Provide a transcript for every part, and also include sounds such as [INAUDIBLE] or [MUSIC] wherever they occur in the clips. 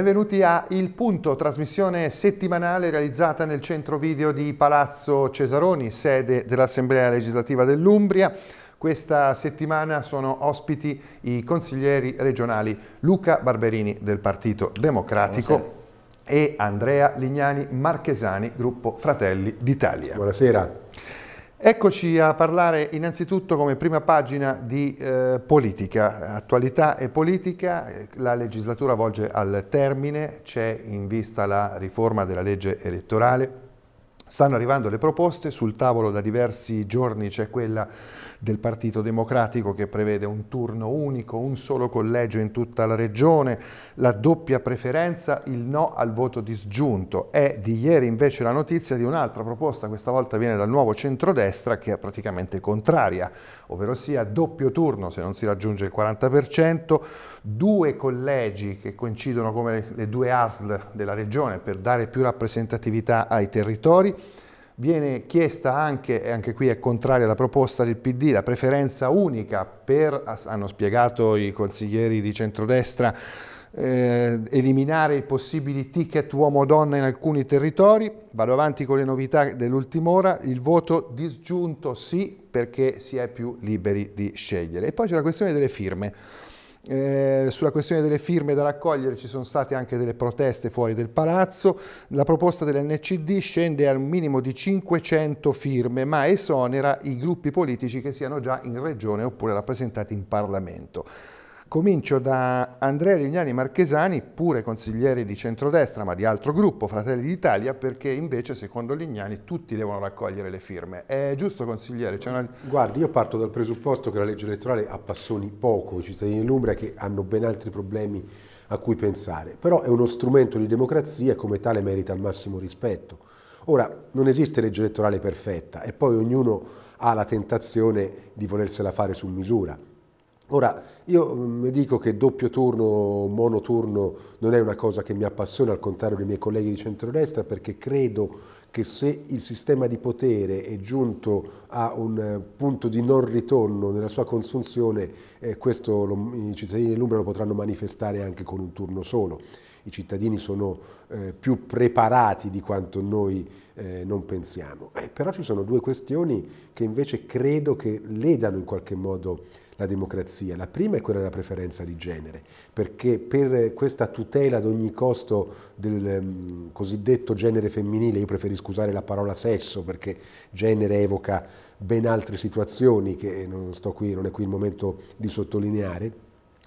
Benvenuti a Il Punto, trasmissione settimanale realizzata nel centro video di Palazzo Cesaroni, sede dell'Assemblea legislativa dell'Umbria. Questa settimana sono ospiti i consiglieri regionali Luca Barberini del Partito Democratico Buonasera. e Andrea Lignani Marchesani, gruppo Fratelli d'Italia. Buonasera. Eccoci a parlare innanzitutto come prima pagina di eh, politica, attualità e politica, eh, la legislatura volge al termine, c'è in vista la riforma della legge elettorale, stanno arrivando le proposte, sul tavolo da diversi giorni c'è quella del Partito Democratico che prevede un turno unico, un solo collegio in tutta la regione, la doppia preferenza, il no al voto disgiunto. È di ieri invece la notizia di un'altra proposta, questa volta viene dal nuovo centrodestra che è praticamente contraria, ovvero sia doppio turno se non si raggiunge il 40%, due collegi che coincidono come le due ASL della regione per dare più rappresentatività ai territori, Viene chiesta anche, e anche qui è contraria alla proposta del PD, la preferenza unica per, hanno spiegato i consiglieri di centrodestra, eh, eliminare i possibili ticket uomo-donna in alcuni territori. Vado avanti con le novità dell'ultima ora, il voto disgiunto sì perché si è più liberi di scegliere. E poi c'è la questione delle firme. Eh, sulla questione delle firme da raccogliere ci sono state anche delle proteste fuori del palazzo. La proposta dell'NCD scende al minimo di 500 firme, ma esonera i gruppi politici che siano già in regione oppure rappresentati in Parlamento. Comincio da Andrea Lignani Marchesani, pure consigliere di centrodestra ma di altro gruppo, Fratelli d'Italia, perché invece secondo Lignani tutti devono raccogliere le firme. È giusto consigliere? Una... Guardi, io parto dal presupposto che la legge elettorale appassoni poco i cittadini dell'Umbria che hanno ben altri problemi a cui pensare, però è uno strumento di democrazia e come tale merita il massimo rispetto. Ora, non esiste legge elettorale perfetta e poi ognuno ha la tentazione di volersela fare su misura. Ora, io mi mm, dico che doppio turno, monoturno non è una cosa che mi appassiona, al contrario dei miei colleghi di centrodestra, perché credo che se il sistema di potere è giunto a un eh, punto di non ritorno nella sua consunzione, eh, questo lo, i cittadini dell'Umbra lo potranno manifestare anche con un turno solo. I cittadini sono eh, più preparati di quanto noi eh, non pensiamo. Eh, però ci sono due questioni che invece credo che ledano in qualche modo la democrazia. La prima è quella della preferenza di genere, perché per questa tutela ad ogni costo del um, cosiddetto genere femminile, io preferisco usare la parola sesso perché genere evoca ben altre situazioni che eh, non, qui, non è qui il momento di sottolineare,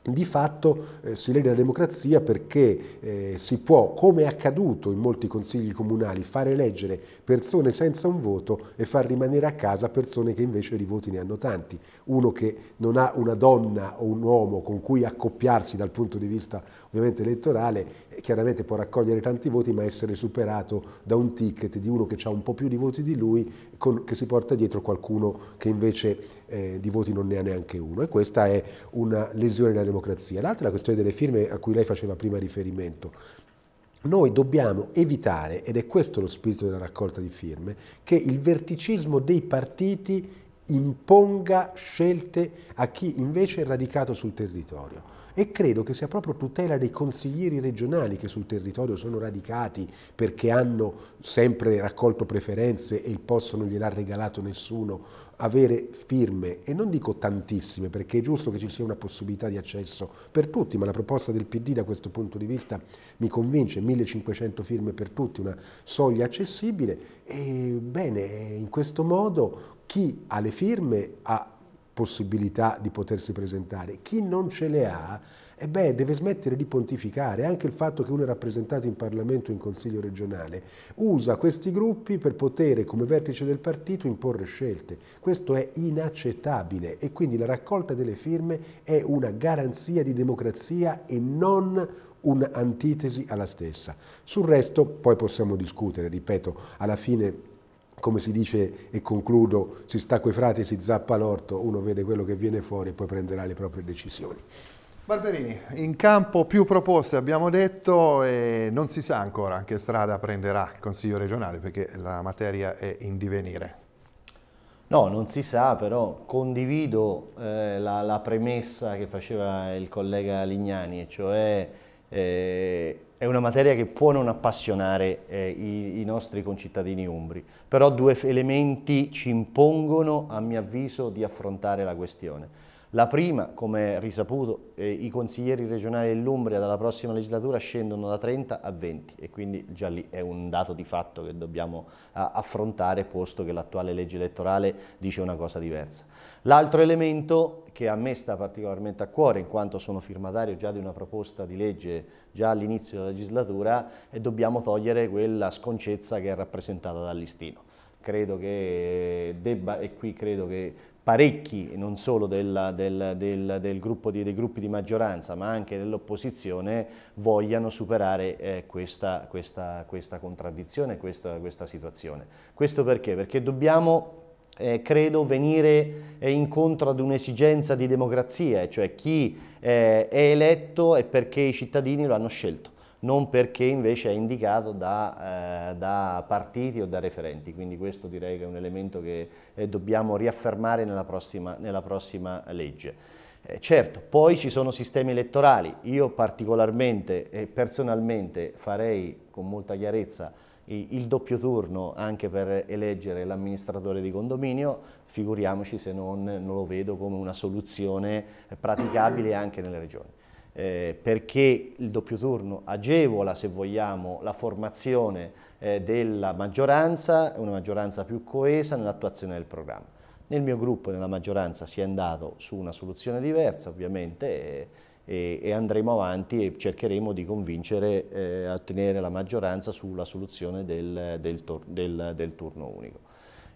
di fatto eh, si lede la democrazia perché eh, si può, come è accaduto in molti consigli comunali, far eleggere persone senza un voto e far rimanere a casa persone che invece di voti ne hanno tanti. Uno che non ha una donna o un uomo con cui accoppiarsi dal punto di vista ovviamente elettorale, eh, chiaramente può raccogliere tanti voti ma essere superato da un ticket di uno che ha un po' più di voti di lui, con, che si porta dietro qualcuno che invece eh, di voti non ne ha neanche uno e questa è una lesione della democrazia. L'altra è la questione delle firme a cui lei faceva prima riferimento. Noi dobbiamo evitare, ed è questo lo spirito della raccolta di firme, che il verticismo dei partiti imponga scelte a chi invece è radicato sul territorio e credo che sia proprio tutela dei consiglieri regionali che sul territorio sono radicati perché hanno sempre raccolto preferenze e il posto non gliel'ha regalato nessuno avere firme, e non dico tantissime, perché è giusto che ci sia una possibilità di accesso per tutti, ma la proposta del PD da questo punto di vista mi convince, 1500 firme per tutti, una soglia accessibile, e bene, in questo modo chi ha le firme ha possibilità di potersi presentare. Chi non ce le ha, eh beh, deve smettere di pontificare. Anche il fatto che uno è rappresentato in Parlamento o in Consiglio regionale usa questi gruppi per poter, come vertice del partito, imporre scelte. Questo è inaccettabile e quindi la raccolta delle firme è una garanzia di democrazia e non un'antitesi alla stessa. Sul resto poi possiamo discutere, ripeto, alla fine come si dice e concludo, si sta coi frati, si zappa l'orto, uno vede quello che viene fuori e poi prenderà le proprie decisioni. Barberini, in campo più proposte abbiamo detto e non si sa ancora che strada prenderà il Consiglio regionale perché la materia è in divenire. No, non si sa, però condivido eh, la, la, premessa che faceva il collega Lignani, cioè eh, è una materia che può non appassionare eh, i, i, nostri concittadini umbri, però due elementi ci impongono, a mio avviso, di affrontare la questione. La prima, come risaputo, eh, i consiglieri regionali dell'Umbria dalla prossima legislatura scendono da 30 a 20 e quindi già lì è un dato di fatto che dobbiamo a, ah, affrontare posto che l'attuale legge elettorale dice una cosa diversa. L'altro elemento che a me sta particolarmente a cuore in quanto sono firmatario già di una proposta di legge già all'inizio della legislatura e dobbiamo togliere quella sconcezza che è rappresentata dal credo che debba, e qui credo che parecchi, non solo del, del, del, di, dei gruppi di maggioranza, ma anche dell'opposizione, vogliano superare eh, questa, questa, questa, contraddizione, questa, questa situazione. Questo perché? Perché dobbiamo eh, credo venire eh, incontro ad un'esigenza di democrazia, cioè chi eh, è eletto è perché i cittadini lo hanno scelto non perché invece è indicato da, eh, da, partiti o da referenti, quindi questo direi che è un elemento che eh, dobbiamo riaffermare nella prossima, nella prossima legge. Eh, certo, poi ci sono sistemi elettorali, io particolarmente e personalmente farei con molta chiarezza il doppio turno anche per eleggere l'amministratore di condominio, figuriamoci se non, non lo vedo come una soluzione praticabile anche nelle regioni eh, perché il doppio turno agevola, se vogliamo, la formazione eh, della maggioranza, una maggioranza più coesa nell'attuazione del programma. Nel mio gruppo, nella maggioranza, si è andato su una soluzione diversa, ovviamente, e, e, e andremo avanti e cercheremo di convincere eh, a ottenere la maggioranza sulla soluzione del, del, del, del turno unico.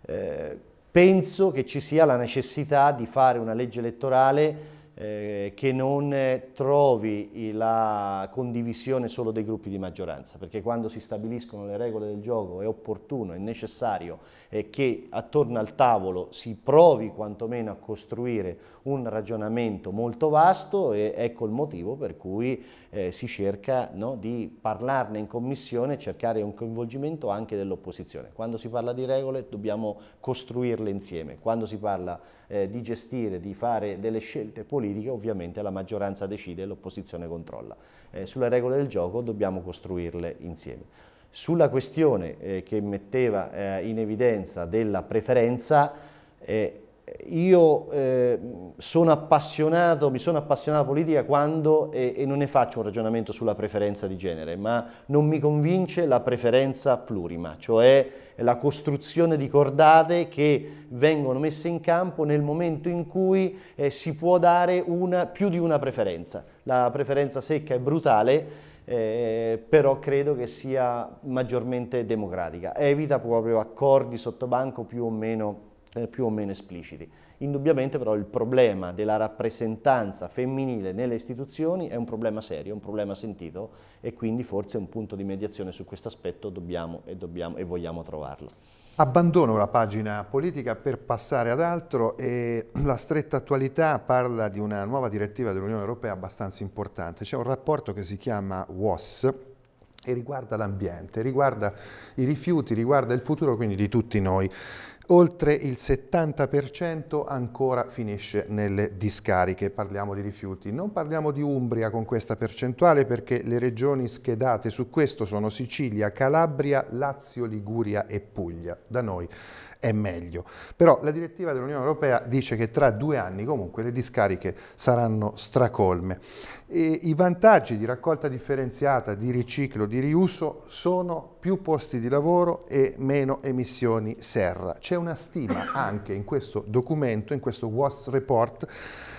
Eh, penso che ci sia la necessità di fare una legge elettorale eh, che non eh, trovi la condivisione solo dei gruppi di maggioranza, perché quando si stabiliscono le regole del gioco è opportuno, è necessario eh, che attorno al tavolo si provi quantomeno a costruire un ragionamento molto vasto e ecco il motivo per cui eh, si cerca no, di parlarne in commissione, cercare un coinvolgimento anche dell'opposizione. Quando si parla di regole dobbiamo costruirle insieme, quando si parla eh, di gestire, di fare delle scelte politiche, ovviamente la maggioranza decide e l'opposizione controlla. Eh, sulle regole del gioco dobbiamo costruirle insieme. Sulla questione eh, che metteva eh, in evidenza della preferenza, eh, io eh, sono appassionato, mi sono appassionato alla politica quando, e, e, non ne faccio un ragionamento sulla preferenza di genere, ma non mi convince la preferenza plurima, cioè la costruzione di cordate che vengono messe in campo nel momento in cui eh, si può dare una, più di una preferenza. La preferenza secca è brutale, eh, però credo che sia maggiormente democratica. Evita proprio accordi sottobanco più o meno eh, più o meno espliciti. Indubbiamente però il problema della rappresentanza femminile nelle istituzioni è un problema serio, un problema sentito e quindi forse un punto di mediazione su questo aspetto dobbiamo e, dobbiamo e vogliamo trovarlo. Abbandono la pagina politica per passare ad altro e [CLEARS THROAT] la stretta attualità parla di una nuova direttiva dell'Unione Europea abbastanza importante. C'è un rapporto che si chiama WOS e riguarda l'ambiente, riguarda i rifiuti, riguarda il futuro quindi di tutti noi oltre il 70% ancora finisce nelle discariche, parliamo di rifiuti. Non parliamo di Umbria con questa percentuale perché le regioni schedate su questo sono Sicilia, Calabria, Lazio, Liguria e Puglia. Da noi è meglio. Però la direttiva dell'Unione Europea dice che tra due anni comunque le discariche saranno stracolme. E I vantaggi di raccolta differenziata, di riciclo, di riuso sono più posti di lavoro e meno emissioni serra. C'è una stima [COUGHS] anche in questo documento, in questo WAST report,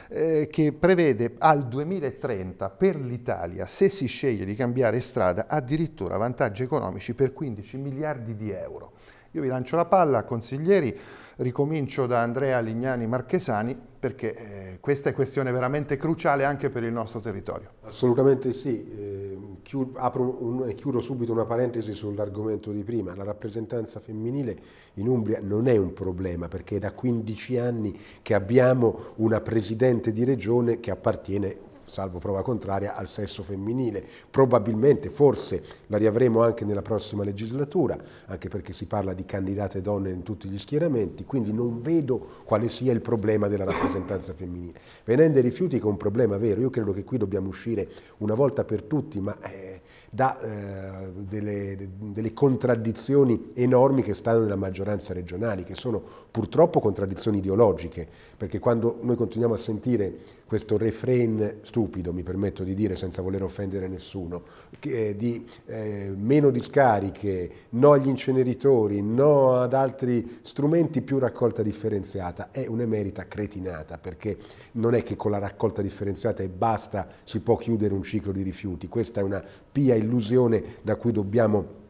eh, che prevede al 2030 per l'Italia, se si sceglie di cambiare strada, addirittura vantaggi economici per 15 miliardi di euro. Io vi lancio la palla, consiglieri, ricomincio da Andrea Lignani Marchesani perché eh, questa è questione veramente cruciale anche per il nostro territorio. Assolutamente sì, eh, chiudo, un, chiudo subito una parentesi sull'argomento di prima, la rappresentanza femminile in Umbria non è un problema perché è da 15 anni che abbiamo una Presidente di Regione che appartiene salvo prova contraria, al sesso femminile. Probabilmente, forse, la riavremo anche nella prossima legislatura, anche perché si parla di candidate donne in tutti gli schieramenti, quindi non vedo quale sia il problema della rappresentanza femminile. Venendo ai rifiuti che è un problema vero, io credo che qui dobbiamo uscire una volta per tutti, ma eh, da eh, delle, delle contraddizioni enormi che stanno nella maggioranza regionale, che sono purtroppo contraddizioni ideologiche, perché quando noi continuiamo a sentire questo refrain stupido, mi permetto di dire senza voler offendere nessuno, che, eh, di eh, meno discariche, no agli inceneritori, no ad altri strumenti, più raccolta differenziata, è un'emerita cretinata, perché non è che con la raccolta differenziata e basta si può chiudere un ciclo di rifiuti, questa è una pia illusione da cui dobbiamo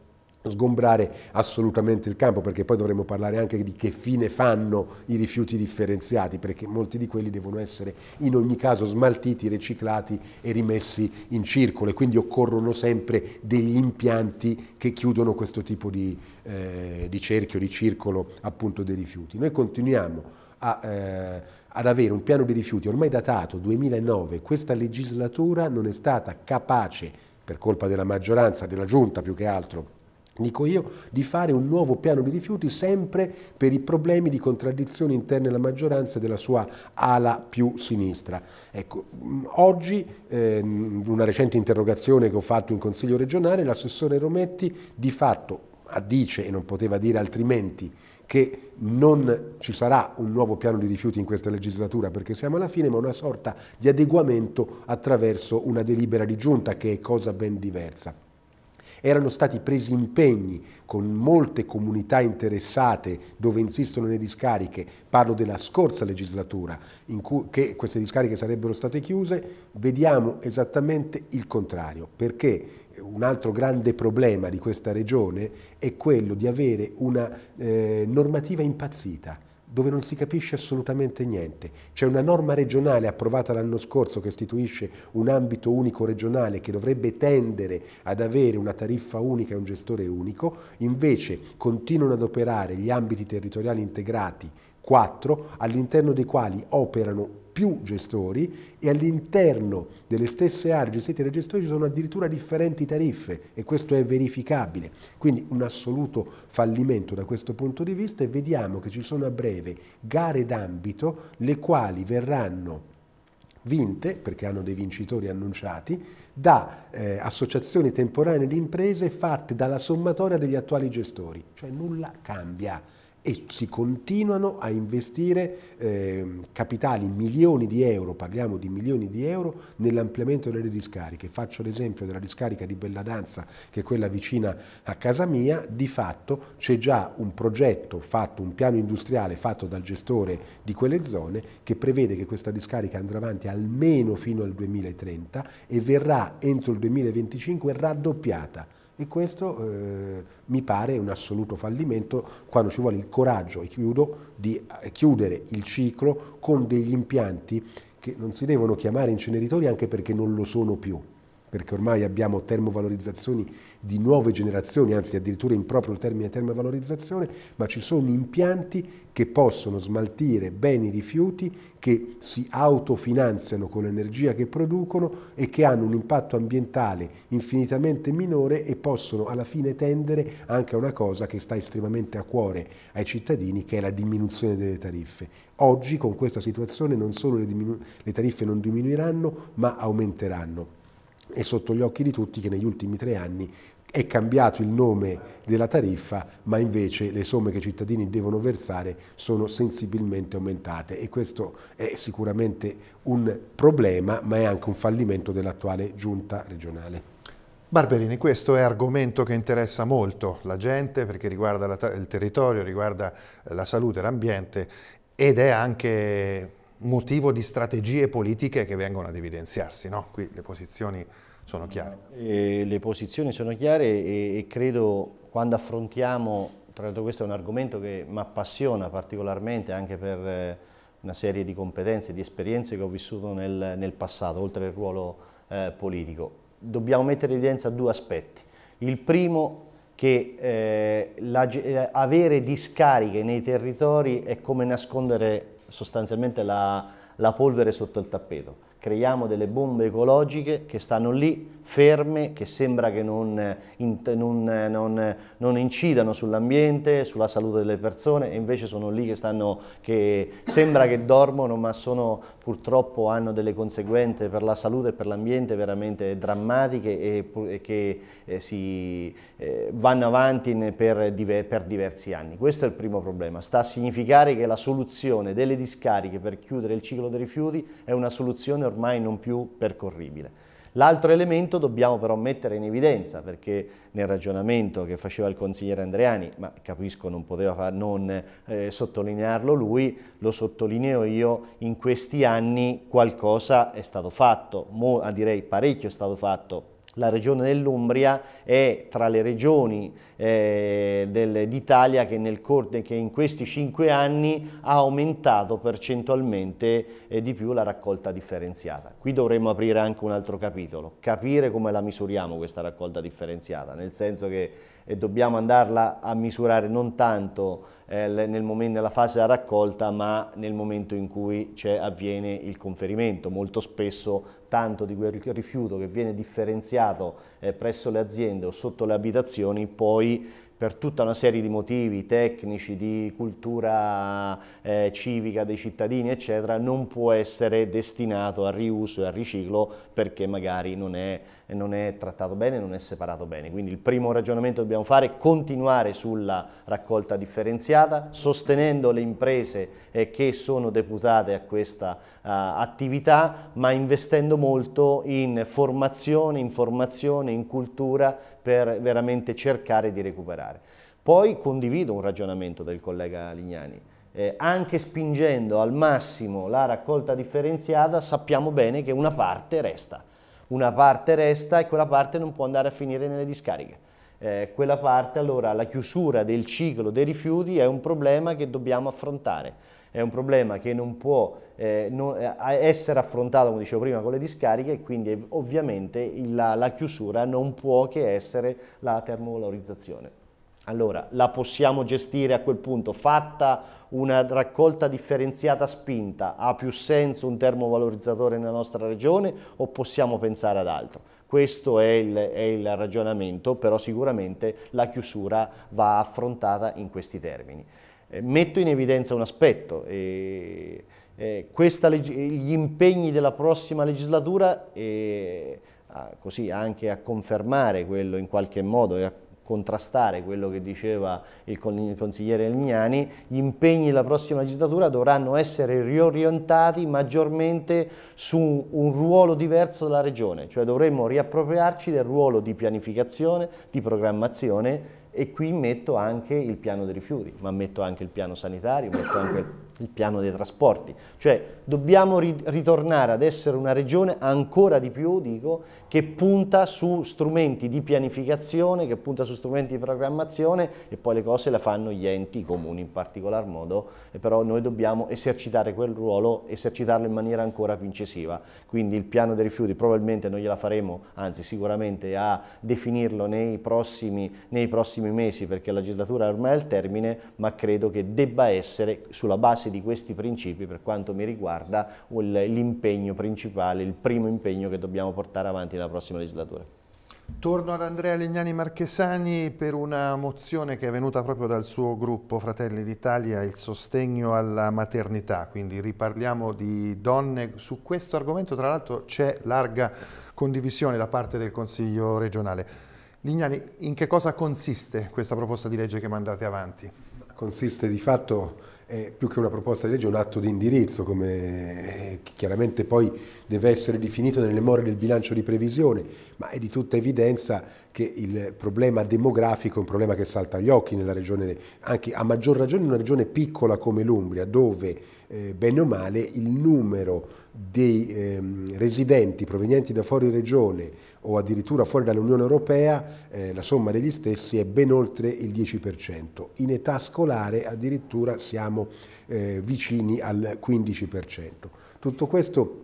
sgombrare assolutamente il campo perché poi dovremmo parlare anche di che fine fanno i rifiuti differenziati perché molti di quelli devono essere in ogni caso smaltiti, riciclati e rimessi in circolo e quindi occorrono sempre degli impianti che chiudono questo tipo di, eh, di cerchio, di circolo appunto dei rifiuti. Noi continuiamo a, eh, ad avere un piano di rifiuti ormai datato 2009, questa legislatura non è stata capace per colpa della maggioranza, della giunta più che altro, dico io, di fare un nuovo piano di rifiuti sempre per i problemi di contraddizione interne alla maggioranza della sua ala più sinistra. Ecco, mm, oggi, eh, una recente interrogazione che ho fatto in Consiglio regionale, l'assessore Rometti di fatto ah, dice, e non poteva dire altrimenti, che non ci sarà un nuovo piano di rifiuti in questa legislatura perché siamo alla fine, ma una sorta di adeguamento attraverso una delibera di giunta che è cosa ben diversa. Erano stati presi impegni con molte comunità interessate dove insistono le discariche, parlo della scorsa legislatura, in cui queste discariche sarebbero state chiuse, vediamo esattamente il contrario, perché un altro grande problema di questa regione è quello di avere una eh, normativa impazzita dove non si capisce assolutamente niente. C'è una norma regionale approvata l'anno scorso che istituisce un ambito unico regionale che dovrebbe tendere ad avere una tariffa unica e un gestore unico, invece continuano ad operare gli ambiti territoriali integrati, quattro, all'interno dei quali operano più gestori e all'interno delle stesse aree gestite dai gestori ci sono addirittura differenti tariffe e questo è verificabile. Quindi un assoluto fallimento da questo punto di vista e vediamo che ci sono a breve gare d'ambito le quali verranno vinte, perché hanno dei vincitori annunciati, da eh, associazioni temporanee di imprese fatte dalla sommatoria degli attuali gestori, cioè nulla cambia e si continuano a investire eh, capitali, milioni di euro, parliamo di milioni di euro, nell'ampliamento delle discariche. Faccio l'esempio della discarica di Bella Danza, che è quella vicina a casa mia, di fatto c'è già un progetto fatto, un piano industriale fatto dal gestore di quelle zone che prevede che questa discarica andrà avanti almeno fino al 2030 e verrà entro il 2025 raddoppiata e questo eh, mi pare un assoluto fallimento quando ci vuole il coraggio, e chiudo, di eh, chiudere il ciclo con degli impianti che non si devono chiamare inceneritori anche perché non lo sono più, perché ormai abbiamo termovalorizzazioni di nuove generazioni, anzi addirittura improprio il termine termovalorizzazione, ma ci sono impianti che possono smaltire beni rifiuti che si autofinanziano con l'energia che producono e che hanno un impatto ambientale infinitamente minore e possono alla fine tendere anche a una cosa che sta estremamente a cuore ai cittadini, che è la diminuzione delle tariffe. Oggi con questa situazione non solo le, le tariffe non diminuiranno, ma aumenteranno è sotto gli occhi di tutti che negli ultimi tre anni è cambiato il nome della tariffa, ma invece le somme che i cittadini devono versare sono sensibilmente aumentate e questo è sicuramente un problema, ma è anche un fallimento dell'attuale giunta regionale. Barberini, questo è argomento che interessa molto la gente perché riguarda la, il territorio, riguarda eh, la salute, l'ambiente ed è anche motivo di strategie politiche che vengono ad evidenziarsi. No? Qui le posizioni sono chiare. E eh, le posizioni sono chiare e, e credo quando affrontiamo, tra l'altro questo è un argomento che mi appassiona particolarmente anche per eh, una serie di competenze, di esperienze che ho vissuto nel, nel passato, oltre al ruolo eh, politico. Dobbiamo mettere in evidenza due aspetti. Il primo che eh, la, eh, avere discariche nei territori è come nascondere sostanzialmente la, la polvere sotto il tappeto creiamo delle bombe ecologiche che stanno lì ferme, che sembra che non, in, non, non, non incidano sull'ambiente, sulla salute delle persone, e invece sono lì che, stanno, che sembra che dormono, ma sono, purtroppo hanno delle conseguenze per la salute e per l'ambiente veramente drammatiche e, e che eh, si, eh, vanno avanti per, per diversi anni. Questo è il primo problema, sta a significare che la soluzione delle discariche per chiudere il ciclo dei rifiuti è una soluzione ormai non più percorribile. L'altro elemento dobbiamo però mettere in evidenza, perché nel ragionamento che faceva il consigliere Andreani, ma capisco non poteva far, non eh, sottolinearlo lui, lo sottolineo io, in questi anni qualcosa è stato fatto, mo, direi parecchio è stato fatto la regione dell'Umbria è tra le regioni eh, d'Italia che, che, in questi cinque anni ha aumentato percentualmente eh, di più la raccolta differenziata. Qui dovremmo aprire anche un altro capitolo, capire come la misuriamo questa raccolta differenziata, nel senso che e dobbiamo andarla a misurare non tanto eh, nel momento, nella fase della raccolta ma nel momento in cui avviene il conferimento. Molto spesso tanto di quel rifiuto che viene differenziato eh, presso le aziende o sotto le abitazioni poi per tutta una serie di motivi tecnici, di cultura eh, civica dei cittadini, eccetera, non può essere destinato al riuso e al riciclo perché magari non è, non è trattato bene, non è separato bene. Quindi il primo ragionamento che dobbiamo fare è continuare sulla raccolta differenziata, sostenendo le imprese eh, che sono deputate a questa eh, attività, ma investendo molto in formazione, in formazione, in cultura, per veramente cercare di recuperare. Poi condivido un ragionamento del collega Lignani. Eh, anche spingendo al massimo la raccolta differenziata sappiamo bene che una parte resta, una parte resta e quella parte non può andare a finire nelle discariche. Eh, quella parte allora la chiusura del ciclo dei rifiuti è un problema che dobbiamo affrontare è un problema che non può eh, non, eh, essere affrontato, come dicevo prima, con le discariche e quindi ovviamente la, la chiusura non può che essere la termovalorizzazione. Allora, la possiamo gestire a quel punto, fatta una raccolta differenziata spinta, ha più senso un termovalorizzatore nella nostra regione o possiamo pensare ad altro? Questo è il, è il ragionamento, però sicuramente la chiusura va affrontata in questi termini. Eh, metto in evidenza un aspetto, eh, eh, questa, gli impegni della prossima legislatura, e, così anche a confermare quello in qualche modo e a contrastare quello che diceva il, consigliere Lignani, gli impegni della prossima legislatura dovranno essere riorientati maggiormente su un ruolo diverso della Regione, cioè dovremmo riappropriarci del ruolo di pianificazione, di programmazione e qui metto anche il piano dei rifiuti, ma metto anche il piano sanitario, metto anche il piano dei trasporti. Cioè dobbiamo ritornare ad essere una regione ancora di più, dico, che punta su strumenti di pianificazione, che punta su strumenti di programmazione e poi le cose le fanno gli enti comuni in particolar modo, e però noi dobbiamo esercitare quel ruolo, esercitarlo in maniera ancora più incisiva. Quindi il piano dei rifiuti probabilmente non gliela faremo, anzi sicuramente a definirlo nei prossimi, nei prossimi mesi perché la legislatura ormai è al termine, ma credo che debba essere sulla base base di questi principi, per quanto mi riguarda, l'impegno principale, il primo impegno che dobbiamo portare avanti nella prossima legislatura. Torno ad Andrea Legnani Marchesani per una mozione che è venuta proprio dal suo gruppo Fratelli d'Italia, il sostegno alla maternità, quindi riparliamo di donne. Su questo argomento tra l'altro c'è larga condivisione da parte del Consiglio regionale. Lignani, in che cosa consiste questa proposta di legge che mandate avanti? Consiste di fatto eh, più che una proposta di legge, è un atto di indirizzo, come eh, chiaramente poi deve essere definito nelle more del bilancio di previsione, ma è di tutta evidenza che il problema demografico è un problema che salta agli occhi nella regione, anche a maggior ragione in una regione piccola come l'Umbria, dove eh, bene o male il numero dei ehm, residenti provenienti da fuori regione o addirittura fuori dall'Unione Europea eh, la somma degli stessi è ben oltre il 10%. In età scolare addirittura siamo eh, vicini al 15%. Tutto questo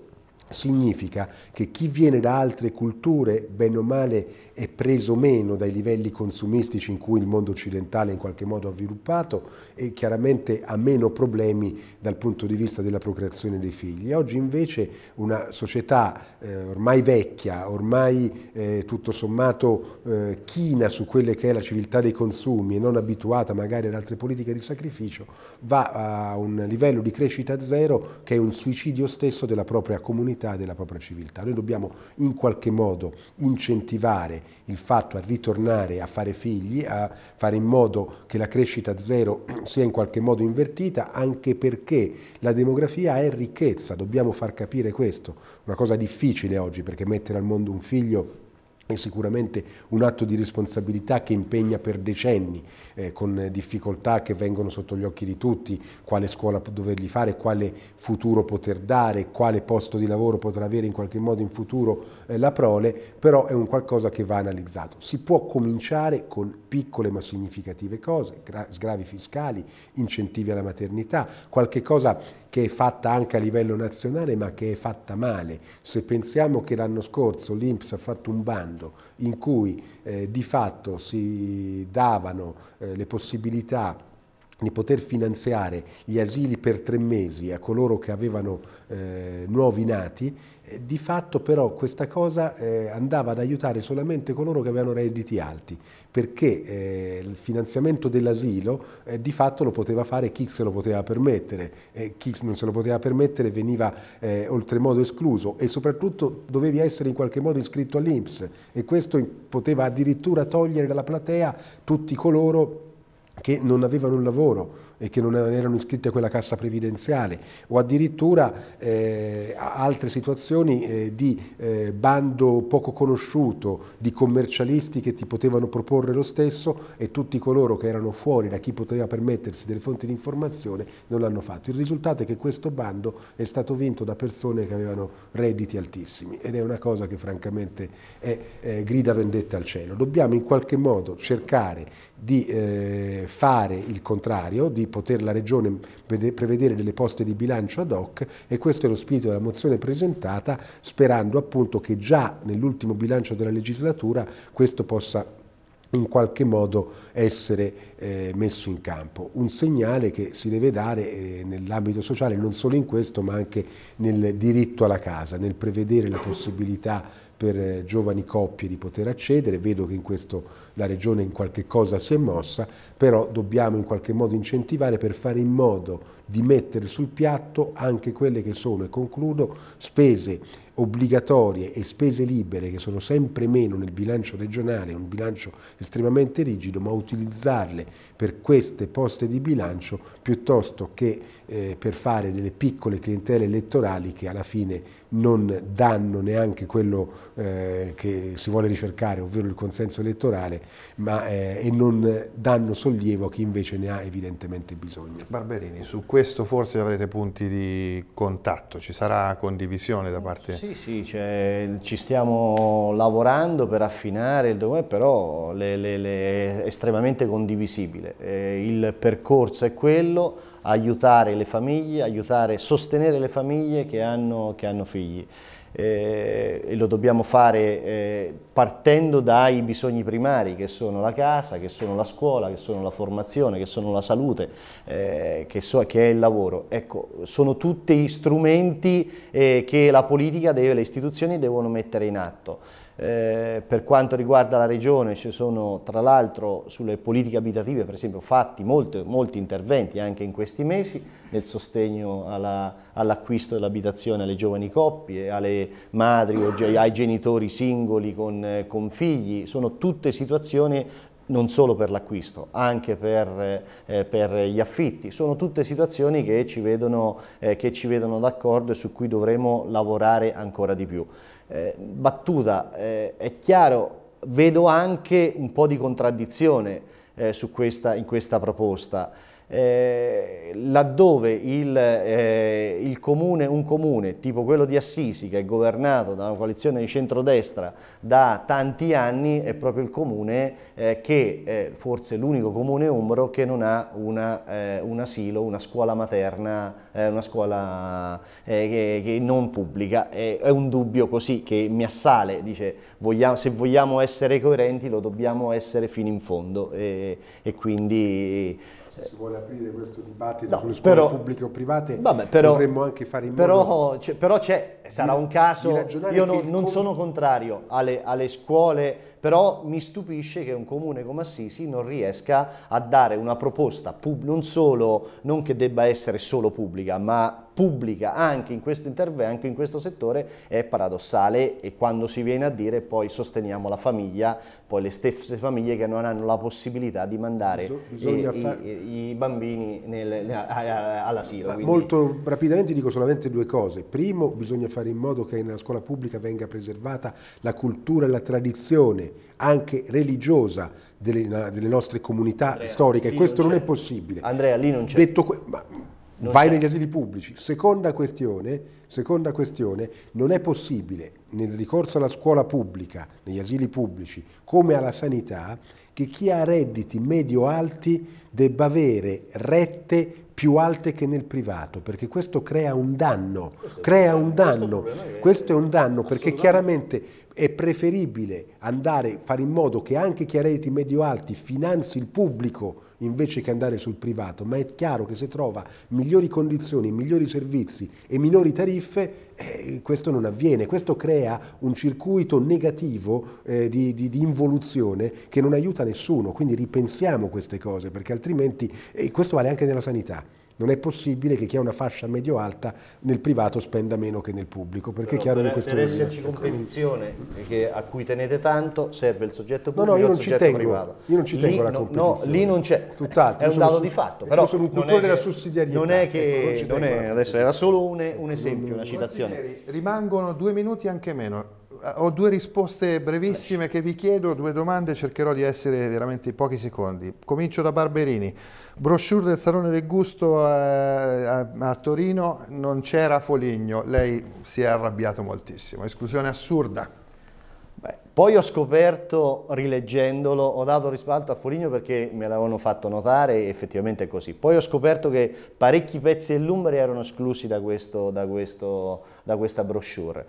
significa che chi viene da altre culture, bene o male, è preso meno dai livelli consumistici in cui il mondo occidentale in qualche modo ha sviluppato e chiaramente ha meno problemi dal punto di vista della procreazione dei figli. Oggi invece una società eh, ormai vecchia, ormai eh, tutto sommato eh, china su quella che è la civiltà dei consumi e non abituata magari ad altre politiche di sacrificio, va a un livello di crescita zero che è un suicidio stesso della propria comunità della propria civiltà. Noi dobbiamo in qualche modo incentivare il fatto a ritornare a fare figli, a fare in modo che la crescita zero [CLEARS THROAT] sia in qualche modo invertita, anche perché la demografia è ricchezza, dobbiamo far capire questo, una cosa difficile oggi perché mettere al mondo un figlio è sicuramente un atto di responsabilità che impegna per decenni, eh, con difficoltà che vengono sotto gli occhi di tutti, quale scuola dovergli fare, quale futuro poter dare, quale posto di lavoro potrà avere in qualche modo in futuro eh, la prole, però è un qualcosa che va analizzato. Si può cominciare con piccole ma significative cose, sgravi fiscali, incentivi alla maternità, qualche cosa che è fatta anche a livello nazionale ma che è fatta male. Se pensiamo che l'anno scorso l'Inps ha fatto un bando in cui eh, di fatto si davano eh, le possibilità di poter finanziare gli asili per tre mesi a coloro che avevano eh, nuovi nati, eh, di fatto però questa cosa eh, andava ad aiutare solamente coloro che avevano redditi alti, perché eh, il finanziamento dell'asilo eh, di fatto lo poteva fare chi se lo poteva permettere, chi non se lo poteva permettere veniva eh, oltremodo escluso e soprattutto dovevi essere in qualche modo iscritto all'Inps e questo poteva addirittura togliere dalla platea tutti coloro che non avevano un lavoro e che non er-, erano iscritti a quella cassa previdenziale o addirittura eh, altre situazioni eh, di eh, bando poco conosciuto, di commercialisti che ti potevano proporre lo stesso e tutti coloro che erano fuori da chi poteva permettersi delle fonti di informazione non l'hanno fatto. Il risultato è che questo bando è stato vinto da persone che avevano redditi altissimi ed è una cosa che francamente è, grida vendetta al cielo. Dobbiamo in qualche modo cercare di eh, fare il contrario, di poter la Regione prevedere delle poste di bilancio ad hoc e questo è lo spirito della mozione presentata sperando appunto che già nell'ultimo bilancio della legislatura questo possa in qualche modo essere eh, messo in campo. Un segnale che si deve dare eh, nell'ambito sociale, non solo in questo, ma anche nel diritto alla casa, nel prevedere la possibilità per eh, giovani coppie di poter accedere, vedo che in questo la Regione in qualche cosa si è mossa, però dobbiamo in qualche modo incentivare per fare in modo di mettere sul piatto anche quelle che sono, e concludo, spese obbligatorie e spese libere che sono sempre meno nel bilancio regionale, un bilancio estremamente rigido, ma utilizzarle per queste poste di bilancio piuttosto che eh, per fare delle piccole clientele elettorali che alla fine non danno neanche quello eh, che si vuole ricercare, ovvero il consenso elettorale, ma, eh, e non danno sollievo a chi invece ne ha evidentemente bisogno. Barberini, su questo forse avrete punti di contatto, ci sarà condivisione da parte... Sì, sì, cioè, ci stiamo lavorando per affinare il documento, però le, le, le, è estremamente condivisibile. Eh, il percorso è quello, aiutare le famiglie, aiutare, sostenere le famiglie che hanno, che hanno figli eh, e lo dobbiamo fare eh, partendo dai bisogni primari che sono la casa, che sono la scuola, che sono la formazione, che sono la salute, eh, che, so, che, è il lavoro. Ecco, sono tutti strumenti eh, che la politica e le istituzioni devono mettere in atto. Eh, per quanto riguarda la regione ci sono tra l'altro sulle politiche abitative per esempio fatti molti, molti, interventi anche in questi mesi nel sostegno all'acquisto all dell'abitazione alle giovani coppie, alle madri o ai genitori singoli con, eh, con figli, sono tutte situazioni non solo per l'acquisto, anche per, eh, per, gli affitti. Sono tutte situazioni che ci vedono, eh, vedono d'accordo e su cui dovremo lavorare ancora di più. Eh, battuta, eh, è chiaro, vedo anche un po' di contraddizione eh, questa, in questa proposta eh, laddove il, eh, il comune, un comune tipo quello di Assisi, che è governato da una coalizione di centrodestra da tanti anni, è proprio il comune eh, che è eh, forse l'unico comune umbro che non ha una, eh, un asilo, una scuola materna, eh, una scuola che, che, non pubblica. È, è, un dubbio così che mi assale, dice vogliamo, se vogliamo essere coerenti lo dobbiamo essere fino in fondo e, e quindi se si vuole aprire questo dibattito no, sulle scuole però, pubbliche o private, vabbè, però, dovremmo anche fare in modo... Però c'è, sarà un caso, io non, non sono contrario alle, alle scuole però mi stupisce che un comune come Assisi non riesca a dare una proposta non solo, non che debba essere solo pubblica, ma pubblica anche in questo intervento, in questo settore è paradossale e quando si viene a dire poi sosteniamo la famiglia, poi le stesse famiglie che non hanno la possibilità di mandare i, far... i, i, bambini all'asilo. Molto rapidamente dico solamente due cose. Primo, bisogna fare in modo che nella scuola pubblica venga preservata la cultura e la tradizione anche religiosa delle, delle nostre comunità Andrea, storiche. Questo non, non è possibile. Andrea, lì non c'è. Detto que- ma, non vai negli asili pubblici. Seconda questione, seconda questione, non è possibile nel ricorso alla scuola pubblica, negli asili pubblici, come alla sanità, che chi ha redditi medio-alti debba avere rette più alte che nel privato, perché questo crea un danno, questo crea un danno, questo è un danno perché chiaramente è preferibile andare, fare in modo che anche chi ha redditi medio-alti finanzi il pubblico invece che andare sul privato, ma è chiaro che se trova migliori condizioni, migliori servizi e minori tariffe, eh, questo non avviene, questo crea un circuito negativo eh, di, di, di, involuzione che non aiuta nessuno, quindi ripensiamo queste cose perché altrimenti, e questo vale anche nella sanità, non è possibile che chi ha una fascia medio-alta nel privato spenda meno che nel pubblico, perché Però è chiaro per, che questo... Per esserci è... Ecco. competizione a cui tenete tanto serve il soggetto pubblico no, no, e il soggetto tengo, privato. Io non ci tengo lì, alla competizione. No, lì non c'è. Tutt'altro. È un dato di fatto. Però sono un cultore della sussidiarietà. Non è ecco, che... Ecco, non non è, adesso era solo un, un esempio, una citazione. Rimangono due minuti anche meno. Eh, ho due risposte brevissime che vi chiedo, due domande, cercherò di essere veramente in pochi secondi. Comincio da Barberini. Brochure del Salone del Gusto a, eh, a, a Torino, non c'era Foligno, lei si è arrabbiato moltissimo, esclusione assurda. Beh, poi ho scoperto, rileggendolo, ho dato risalto a Foligno perché me l'avevano fatto notare e effettivamente è così. Poi ho scoperto che parecchi pezzi dell'Umbria erano esclusi da, questo, da, questo, da questa brochure.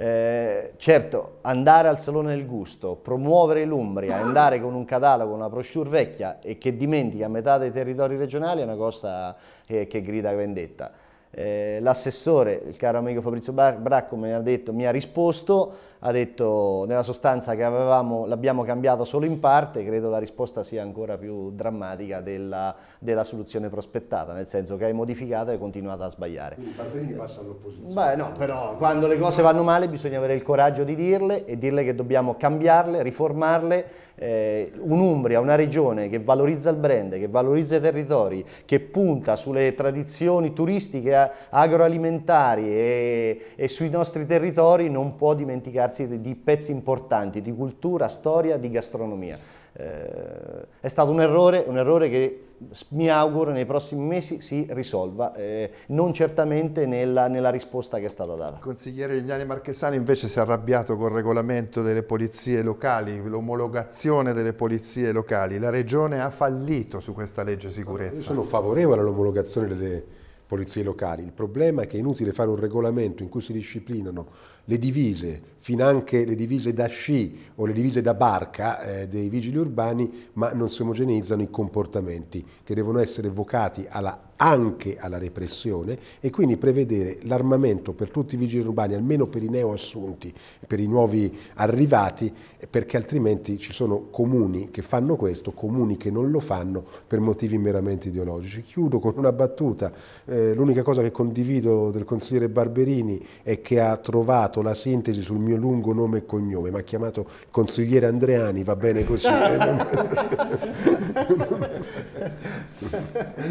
Eh, certo, andare al Salone del Gusto, promuovere l'Umbria, andare con un catalogo, una brochure vecchia e che dimentica metà dei territori regionali è una cosa eh, che grida vendetta. Eh, L'assessore, il caro amico Fabrizio Bracco, mi ha detto, mi ha risposto, ha detto nella sostanza che l'abbiamo cambiato solo in parte, credo la risposta sia ancora più drammatica della, della soluzione prospettata, nel senso che hai modificato e continuato a sbagliare. Quindi passa all'opposizione. Beh no, però quando le cose vanno male bisogna avere il coraggio di dirle e dirle che dobbiamo cambiarle, riformarle. Eh, Un'Umbria, una regione che valorizza il brand, che valorizza i territori, che punta sulle tradizioni turistiche agroalimentari e, e sui nostri territori non può dimenticare appropriarsi di pezzi importanti di cultura, storia, di gastronomia. Eh, è stato un errore, un errore che mi auguro nei prossimi mesi si risolva, eh, non certamente nella, nella, risposta che è stata data. Il consigliere Lignani Marchesani invece si è arrabbiato col regolamento delle polizie locali, l'omologazione delle polizie locali. La Regione ha fallito su questa legge sicurezza. Io sono favorevole all'omologazione delle polizie polizie locali. Il problema è che è inutile fare un regolamento in cui si disciplinano le divise, fin anche le divise da sci o le divise da barca eh, dei vigili urbani, ma non si omogeneizzano i comportamenti che devono essere vocati alla anche alla repressione e quindi prevedere l'armamento per tutti i vigili urbani, almeno per i neoassunti, per i nuovi arrivati, perché altrimenti ci sono comuni che fanno questo, comuni che non lo fanno per motivi meramente ideologici. Chiudo con una battuta, eh, l'unica cosa che condivido del consigliere Barberini è che ha trovato la sintesi sul mio lungo nome e cognome, mi ha chiamato consigliere Andreani, va bene così. [LAUGHS] [LAUGHS]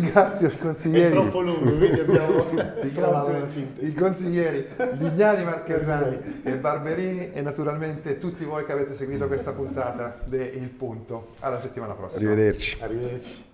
Grazie. il consigliere consiglieri... È troppo lungo, quindi abbiamo... I, consigli... I consiglieri Lignani Marchesani esatto. e Barberini e naturalmente tutti voi che avete seguito questa puntata del Punto. Alla settimana prossima. Arrivederci. Arrivederci.